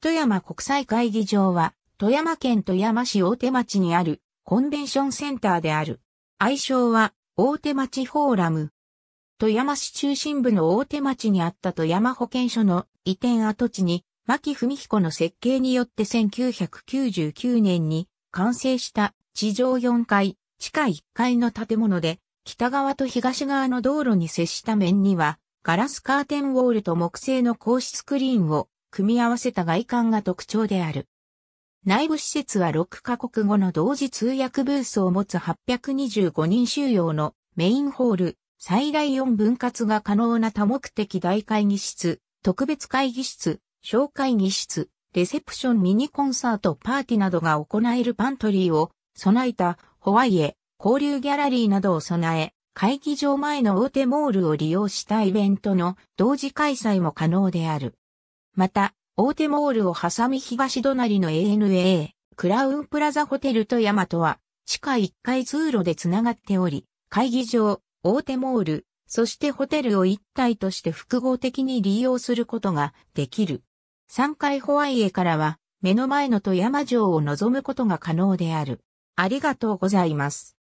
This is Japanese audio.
富山国際会議場は、富山県富山市大手町にあるコンベンションセンターである。愛称は大手町フォーラム。富山市中心部の大手町にあった富山保健所の移転跡地に、牧文彦の設計によって1999年に完成した地上4階、地下1階の建物で、北側と東側の道路に接した面には、ガラスカーテンウォールと木製の格子スクリーンを組み合わせた外観が特徴である。内部施設は6カ国語の同時通訳ブースを持つ825人収容のメインホール、最大4分割が可能な多目的大会議室、特別会議室、小会議室、レセプションミニコンサートパーティーなどが行えるパントリーを備えたホワイエ、交流ギャラリーなどを備え、会議場前の大手モールを利用したイベントの同時開催も可能である。また、大手モールを挟み東隣の ANA、クラウンプラザホテルとヤマトは、地下1階通路でつながっており、会議場、大手モール、そしてホテルを一体として複合的に利用することができる。3階ホワイエからは目の前の富山城を望むことが可能である。ありがとうございます。